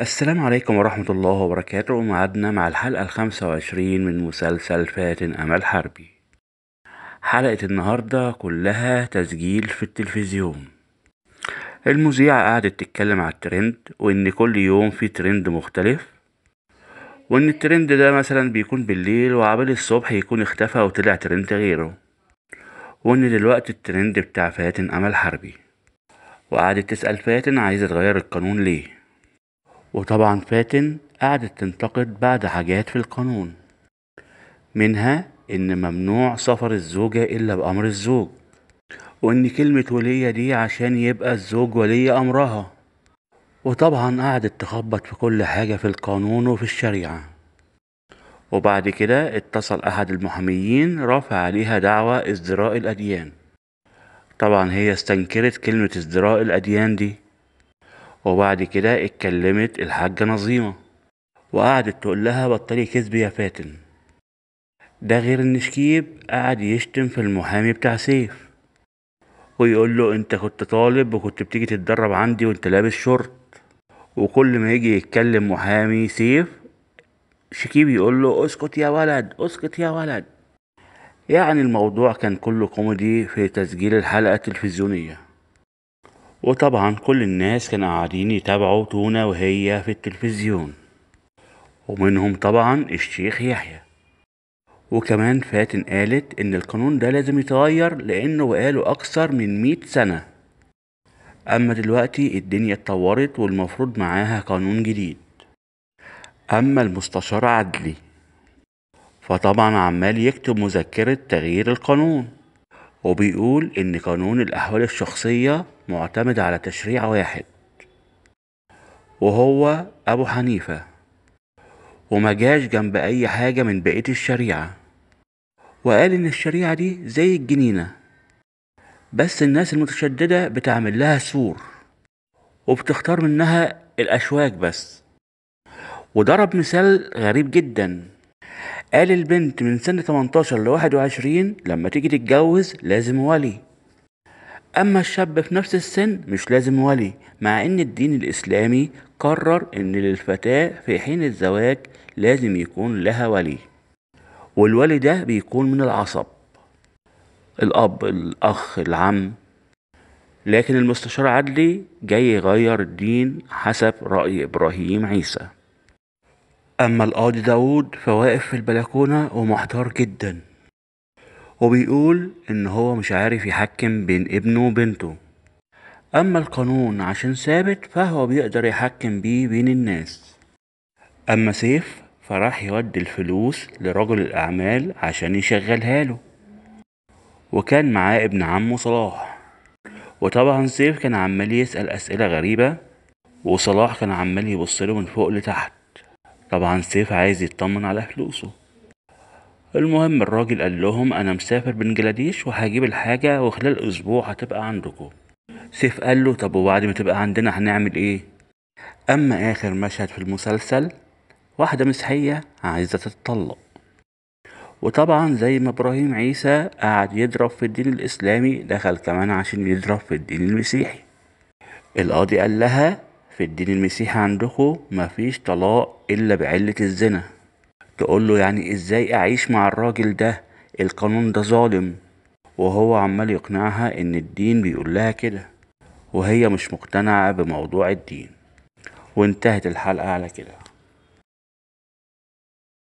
السلام عليكم ورحمة الله وبركاته ومعادنا مع الحلقة الخمسة وعشرين من مسلسل فاتن أمل حربي حلقة النهاردة كلها تسجيل في التلفزيون المذيعة قعدت تتكلم على الترند وإن كل يوم في ترند مختلف وإن الترند ده مثلا بيكون بالليل وعبال الصبح يكون اختفى وطلع ترند غيره وإن دلوقتي الترند بتاع فاتن أمل حربي وقعدت تسأل فاتن عايزة تغير القانون ليه وطبعا فاتن قعدت تنتقد بعض حاجات في القانون منها ان ممنوع سفر الزوجة الا بامر الزوج وان كلمة ولية دي عشان يبقى الزوج ولي امرها وطبعا قعدت تخبط في كل حاجة في القانون وفي الشريعة وبعد كده اتصل احد المحاميين رفع عليها دعوى ازدراء الاديان طبعا هي استنكرت كلمة ازدراء الاديان دي وبعد كده اتكلمت الحاجة نظيمة وقعدت تقول لها بطلي كذب يا فاتن ده غير ان شكيب قعد يشتم في المحامي بتاع سيف ويقول له انت كنت طالب وكنت بتيجي تتدرب عندي وانت لابس شورت وكل ما يجي يتكلم محامي سيف شكيب يقول له اسكت يا ولد اسكت يا ولد يعني الموضوع كان كله كوميدي في تسجيل الحلقة التلفزيونية وطبعا كل الناس كانوا قاعدين يتابعوا تونة وهي في التلفزيون ومنهم طبعا الشيخ يحيى وكمان فاتن قالت ان القانون ده لازم يتغير لانه بقاله اكثر من مئة سنة اما دلوقتي الدنيا اتطورت والمفروض معاها قانون جديد اما المستشار عدلي فطبعا عمال يكتب مذكرة تغيير القانون وبيقول إن قانون الأحوال الشخصية معتمد على تشريع واحد وهو أبو حنيفة وما جاش جنب أي حاجة من بقية الشريعة وقال إن الشريعة دي زي الجنينة بس الناس المتشددة بتعمل لها سور وبتختار منها الأشواك بس وضرب مثال غريب جدا قال البنت من سن 18 ل 21 لما تيجي تتجوز لازم ولي أما الشاب في نفس السن مش لازم ولي مع إن الدين الإسلامي قرر إن للفتاة في حين الزواج لازم يكون لها ولي والولي ده بيكون من العصب الأب الأخ العم لكن المستشار عدلي جاي يغير الدين حسب رأي إبراهيم عيسى أما القاضي داود فواقف في البلكونة ومحتار جدا وبيقول إن هو مش عارف يحكم بين ابنه وبنته أما القانون عشان ثابت فهو بيقدر يحكم بيه بين الناس أما سيف فراح يودي الفلوس لرجل الأعمال عشان يشغلها له وكان معاه ابن عمه صلاح وطبعا سيف كان عمال يسأل أسئلة غريبة وصلاح كان عمال يبصله من فوق لتحت طبعا سيف عايز يطمن على فلوسه المهم الراجل قال لهم انا مسافر بنجلاديش وهجيب الحاجه وخلال اسبوع هتبقى عندكم سيف قال له طب وبعد ما تبقى عندنا هنعمل ايه اما اخر مشهد في المسلسل واحده مسيحيه عايزه تتطلق وطبعا زي ما ابراهيم عيسى قعد يضرب في الدين الاسلامي دخل كمان عشان يضرب في الدين المسيحي القاضي قال لها في الدين المسيحي عندكم مفيش طلاق إلا بعلة الزنا تقوله يعني ازاي اعيش مع الراجل ده القانون ده ظالم وهو عمال يقنعها ان الدين بيقولها كده وهي مش مقتنعة بموضوع الدين وانتهت الحلقة على كده